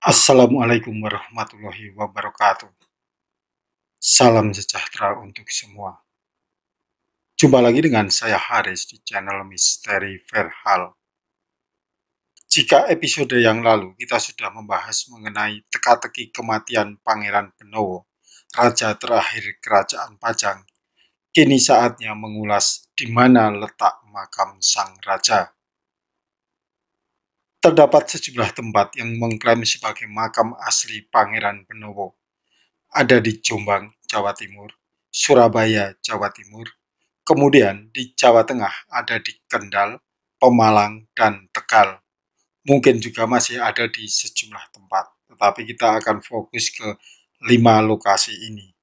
Assalamualaikum warahmatullahi wabarakatuh Salam sejahtera untuk semua. Jumpa lagi dengan saya Haris di channel Misteri Verhal. Jika episode yang lalu kita sudah membahas mengenai teka-teki kematian Pangeran Benowo, raja terakhir kerajaan Pajang, kini saatnya mengulas di mana letak makam sang raja. Terdapat sejumlah tempat yang mengklaim sebagai makam asli Pangeran Benowo. Ada di Jombang, Jawa Timur, Surabaya, Jawa Timur, Kemudian di Jawa Tengah ada di Kendal, Pemalang, dan Tegal. Mungkin juga masih ada di sejumlah tempat, tetapi kita akan fokus ke lima lokasi ini.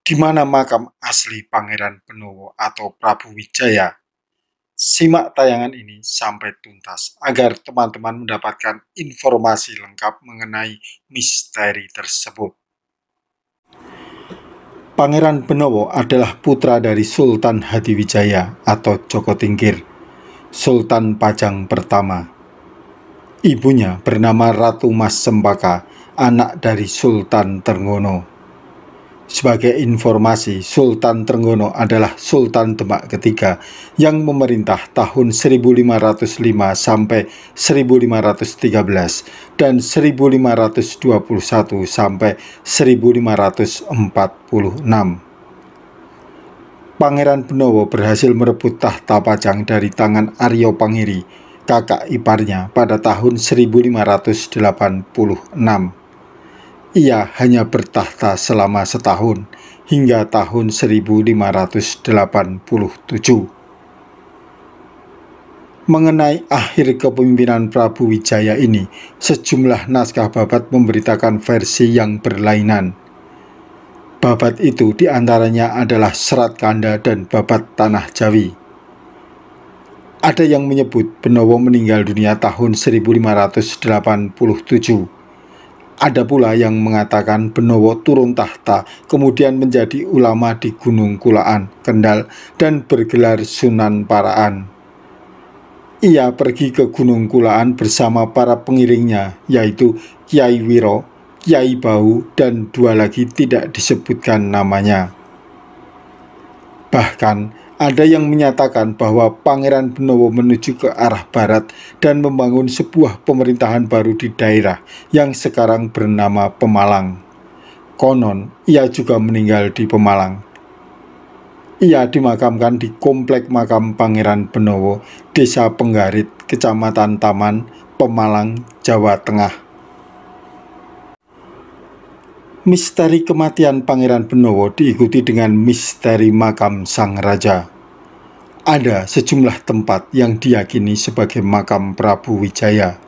Di mana makam asli Pangeran Benowo atau Prabu Wijaya? Simak tayangan ini sampai tuntas agar teman-teman mendapatkan informasi lengkap mengenai misteri tersebut. Pangeran Benowo adalah putra dari Sultan Hadiwijaya atau Joko Tingkir, Sultan Pajang pertama. Ibunya bernama Ratu Mas Sembaka, anak dari Sultan Tergono. Sebagai informasi, Sultan Trenggono adalah Sultan Demak ketiga yang memerintah tahun 1505 sampai 1513 dan 1521 sampai 1546. Pangeran Benowo berhasil merebut tahta Pajang dari tangan Aryo Pangiri, kakak iparnya pada tahun 1586. Ia hanya bertahta selama setahun hingga tahun 1587. Mengenai akhir kepemimpinan Prabu Wijaya ini, sejumlah naskah babat memberitakan versi yang berlainan. Babat itu diantaranya adalah Serat Kanda dan Babat Tanah Jawi. Ada yang menyebut Benowo meninggal dunia tahun 1587 ada pula yang mengatakan Benowo turun tahta, kemudian menjadi ulama di Gunung Kulaan, Kendal, dan bergelar Sunan Paraan. Ia pergi ke Gunung Kulaan bersama para pengiringnya, yaitu Kiai Wiro, Kiai Bau, dan dua lagi tidak disebutkan namanya. Bahkan, ada yang menyatakan bahwa Pangeran Benowo menuju ke arah barat dan membangun sebuah pemerintahan baru di daerah yang sekarang bernama Pemalang. Konon, ia juga meninggal di Pemalang. Ia dimakamkan di Komplek Makam Pangeran Benowo, Desa Penggarit, Kecamatan Taman, Pemalang, Jawa Tengah. Misteri kematian Pangeran Benowo diikuti dengan misteri makam Sang Raja. Ada sejumlah tempat yang diyakini sebagai makam Prabu Wijaya.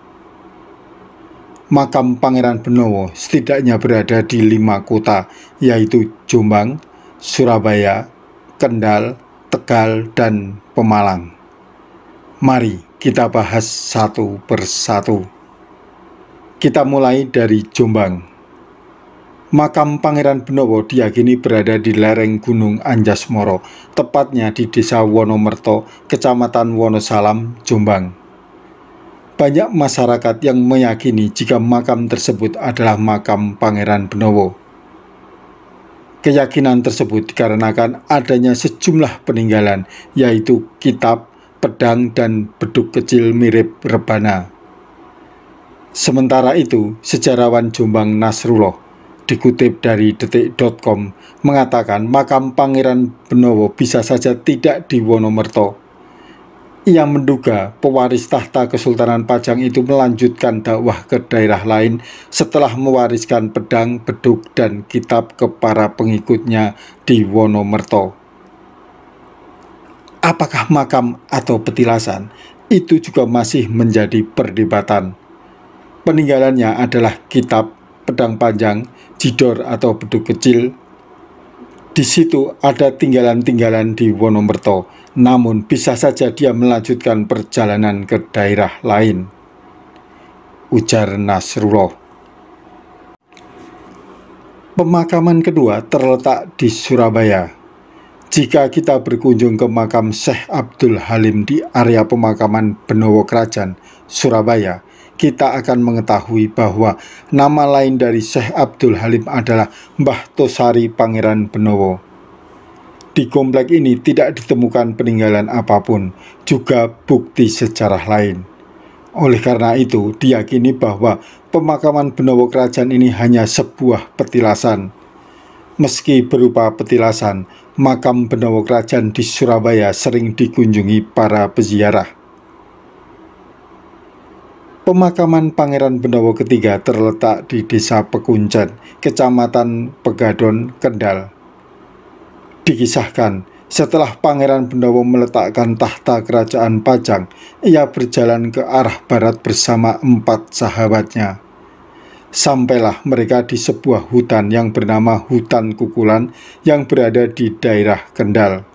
Makam Pangeran Benowo setidaknya berada di lima kota, yaitu Jombang, Surabaya, Kendal, Tegal, dan Pemalang. Mari kita bahas satu persatu. Kita mulai dari Jombang. Makam Pangeran Benowo diyakini berada di lereng Gunung Anjas Moro, tepatnya di Desa Wonomerto, Kecamatan Wonosalam, Jombang. Banyak masyarakat yang meyakini jika makam tersebut adalah makam Pangeran Benowo. Keyakinan tersebut dikarenakan adanya sejumlah peninggalan, yaitu kitab, pedang, dan beduk kecil mirip rebana. Sementara itu, sejarawan Jombang Nasrullah dikutip dari detik.com, mengatakan makam Pangeran Benowo bisa saja tidak di Wonomerto. Ia menduga pewaris tahta Kesultanan Pajang itu melanjutkan dakwah ke daerah lain setelah mewariskan pedang, beduk, dan kitab ke para pengikutnya di Wonomerto. Apakah makam atau petilasan? Itu juga masih menjadi perdebatan. Peninggalannya adalah kitab pedang panjang, jidor atau beduk kecil. Di situ ada tinggalan-tinggalan di Wonomerto, namun bisa saja dia melanjutkan perjalanan ke daerah lain. Ujar Nasrullah. Pemakaman kedua terletak di Surabaya. Jika kita berkunjung ke makam Syekh Abdul Halim di area pemakaman Benowo Kerajaan, Surabaya, kita akan mengetahui bahwa nama lain dari Syekh Abdul Halim adalah Mbah Tosari Pangeran Benowo. Di komplek ini tidak ditemukan peninggalan apapun, juga bukti sejarah lain. Oleh karena itu, diyakini bahwa pemakaman Benowo Kerajaan ini hanya sebuah petilasan. Meski berupa petilasan, makam Benowo Kerajaan di Surabaya sering dikunjungi para peziarah. Pemakaman Pangeran Bendowo ketiga terletak di Desa Pekuncen, Kecamatan Pegadon, Kendal. Dikisahkan, setelah Pangeran Bendowo meletakkan tahta kerajaan Pajang, ia berjalan ke arah barat bersama empat sahabatnya. Sampailah mereka di sebuah hutan yang bernama Hutan Kukulan yang berada di daerah Kendal.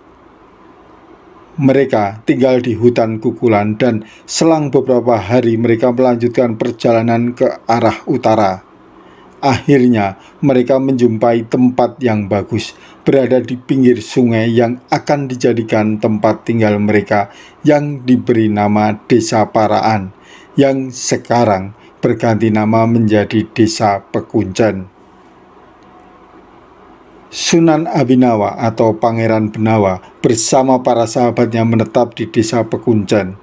Mereka tinggal di hutan kukulan dan selang beberapa hari mereka melanjutkan perjalanan ke arah utara. Akhirnya mereka menjumpai tempat yang bagus, berada di pinggir sungai yang akan dijadikan tempat tinggal mereka yang diberi nama Desa Paraan, yang sekarang berganti nama menjadi Desa Pekuncen. Sunan Abinawa atau Pangeran Benawa bersama para sahabatnya menetap di desa Pekuncen.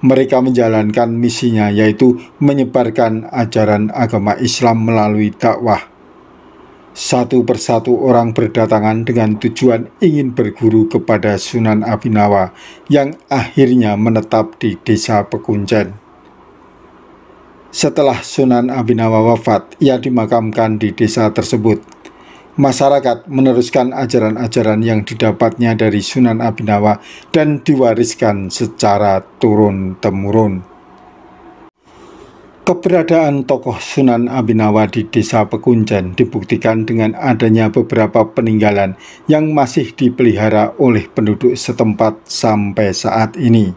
Mereka menjalankan misinya yaitu menyebarkan ajaran agama Islam melalui dakwah. Satu persatu orang berdatangan dengan tujuan ingin berguru kepada Sunan Abinawa yang akhirnya menetap di desa Pekuncen. Setelah Sunan Abinawa wafat, ia dimakamkan di desa tersebut masyarakat meneruskan ajaran-ajaran yang didapatnya dari Sunan Abinawa dan diwariskan secara turun-temurun. Keberadaan tokoh Sunan Abinawa di desa Pekunjan dibuktikan dengan adanya beberapa peninggalan yang masih dipelihara oleh penduduk setempat sampai saat ini.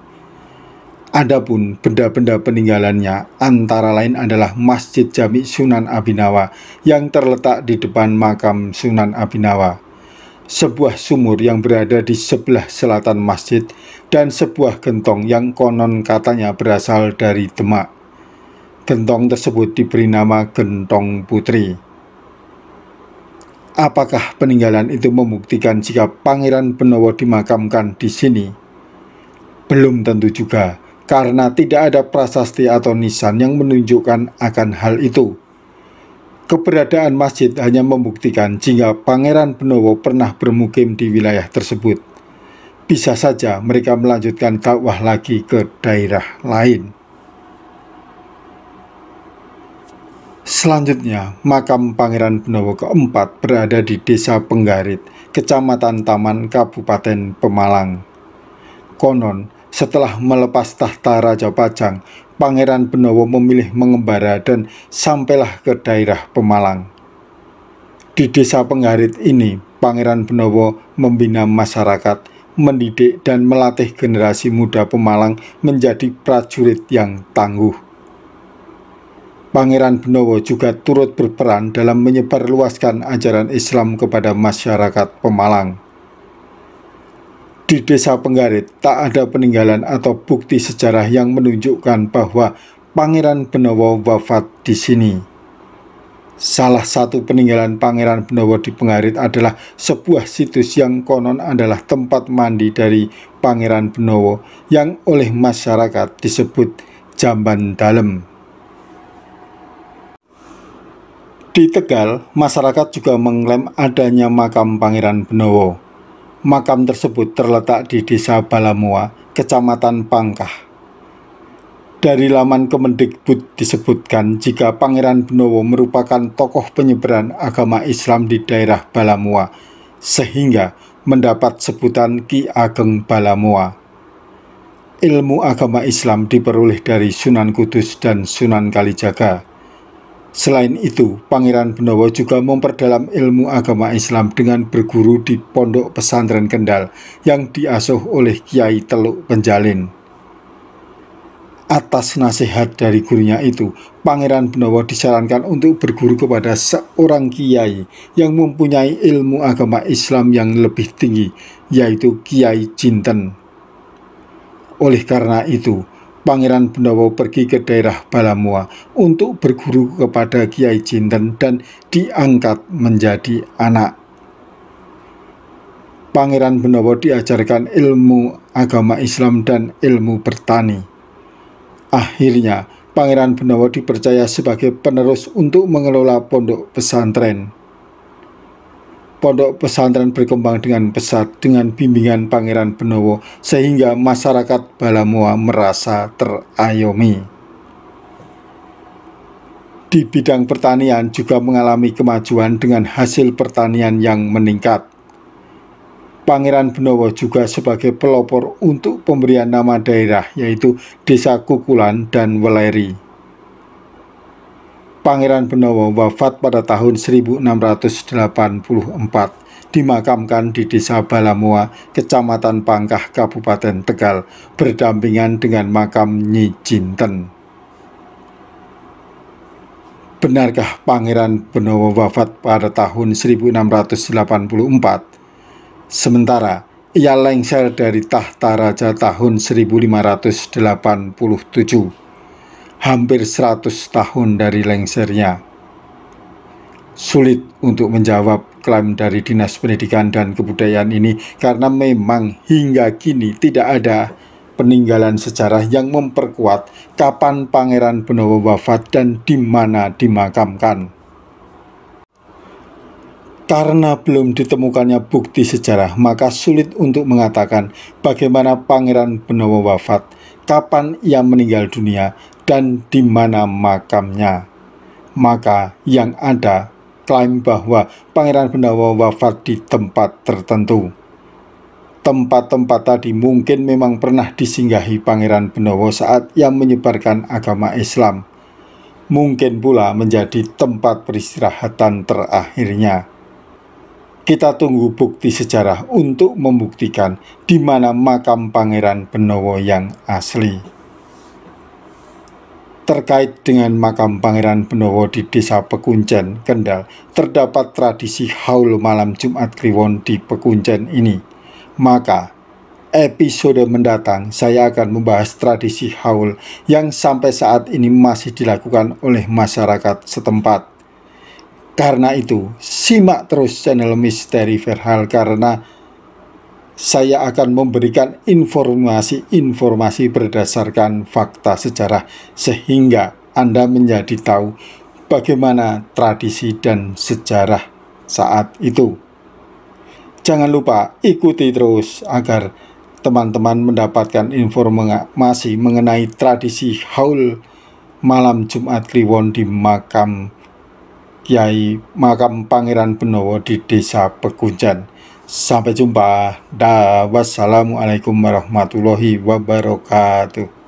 Adapun benda-benda peninggalannya antara lain adalah Masjid Jami Sunan Abinawa yang terletak di depan makam Sunan Abinawa, sebuah sumur yang berada di sebelah selatan masjid dan sebuah gentong yang konon katanya berasal dari Demak. Gentong tersebut diberi nama Gentong Putri. Apakah peninggalan itu membuktikan jika Pangeran Benowo dimakamkan di sini? Belum tentu juga karena tidak ada prasasti atau nisan yang menunjukkan akan hal itu. Keberadaan masjid hanya membuktikan jika Pangeran Benowo pernah bermukim di wilayah tersebut. Bisa saja mereka melanjutkan dakwah lagi ke daerah lain. Selanjutnya, makam Pangeran Benowo keempat berada di Desa Penggarit, Kecamatan Taman, Kabupaten Pemalang. Konon, setelah melepas tahta Raja Pajang, Pangeran Benowo memilih mengembara dan sampailah ke daerah Pemalang. Di desa Penggarit ini, Pangeran Benowo membina masyarakat, mendidik dan melatih generasi muda Pemalang menjadi prajurit yang tangguh. Pangeran Benowo juga turut berperan dalam menyebarluaskan ajaran Islam kepada masyarakat Pemalang. Di desa Penggarit tak ada peninggalan atau bukti sejarah yang menunjukkan bahwa Pangeran Benowo wafat di sini. Salah satu peninggalan Pangeran Benowo di Penggarit adalah sebuah situs yang konon adalah tempat mandi dari Pangeran Benowo yang oleh masyarakat disebut Jamban Dalem. Di Tegal, masyarakat juga mengklaim adanya makam Pangeran Benowo. Makam tersebut terletak di Desa Balamua, Kecamatan Pangkah. Dari laman Kemendikbud disebutkan jika Pangeran Benowo merupakan tokoh penyebaran agama Islam di daerah Balamua, sehingga mendapat sebutan Ki Ageng Balamua. Ilmu agama Islam diperoleh dari Sunan Kudus dan Sunan Kalijaga. Selain itu, Pangeran Benowo juga memperdalam ilmu agama Islam dengan berguru di Pondok Pesantren Kendal yang diasuh oleh Kiai Teluk Penjalin. Atas nasihat dari gurunya itu, Pangeran Benowo disarankan untuk berguru kepada seorang kiai yang mempunyai ilmu agama Islam yang lebih tinggi, yaitu Kiai Jinten. Oleh karena itu, Pangeran Benowo pergi ke daerah Balamua untuk berguru kepada Kiai Jinten dan diangkat menjadi anak. Pangeran Benowo diajarkan ilmu agama Islam dan ilmu bertani. Akhirnya, Pangeran Benowo dipercaya sebagai penerus untuk mengelola pondok pesantren pondok pesantren berkembang dengan pesat dengan bimbingan Pangeran Benowo sehingga masyarakat Balamoa merasa terayomi. Di bidang pertanian juga mengalami kemajuan dengan hasil pertanian yang meningkat. Pangeran Benowo juga sebagai pelopor untuk pemberian nama daerah yaitu Desa Kukulan dan Weleri. Pangeran Benowo wafat pada tahun 1684 dimakamkan di Desa Balamua, Kecamatan Pangkah, Kabupaten Tegal, berdampingan dengan makam Nyi Jinten. Benarkah Pangeran Benowo wafat pada tahun 1684? Sementara ia lengser dari tahta raja tahun 1587 hampir 100 tahun dari lengsernya. Sulit untuk menjawab klaim dari Dinas Pendidikan dan Kebudayaan ini karena memang hingga kini tidak ada peninggalan sejarah yang memperkuat kapan Pangeran Benowo wafat dan di mana dimakamkan. Karena belum ditemukannya bukti sejarah, maka sulit untuk mengatakan bagaimana Pangeran Benowo wafat, kapan ia meninggal dunia, dan di mana makamnya. Maka yang ada klaim bahwa Pangeran Benawa wafat di tempat tertentu. Tempat-tempat tadi mungkin memang pernah disinggahi Pangeran Benowo saat yang menyebarkan agama Islam. Mungkin pula menjadi tempat peristirahatan terakhirnya. Kita tunggu bukti sejarah untuk membuktikan di mana makam Pangeran Benowo yang asli terkait dengan makam Pangeran Benowo di Desa Pekuncen, Kendal, terdapat tradisi haul malam Jumat Kliwon di Pekuncen ini. Maka, episode mendatang saya akan membahas tradisi haul yang sampai saat ini masih dilakukan oleh masyarakat setempat. Karena itu, simak terus channel Misteri Verhal karena saya akan memberikan informasi-informasi berdasarkan fakta sejarah sehingga Anda menjadi tahu bagaimana tradisi dan sejarah saat itu. Jangan lupa ikuti terus agar teman-teman mendapatkan informasi mengenai tradisi haul malam Jumat Kliwon di makam Kiai Makam Pangeran Benowo di Desa Pekunjan Sampai jumpa. Da, wassalamualaikum warahmatullahi wabarakatuh.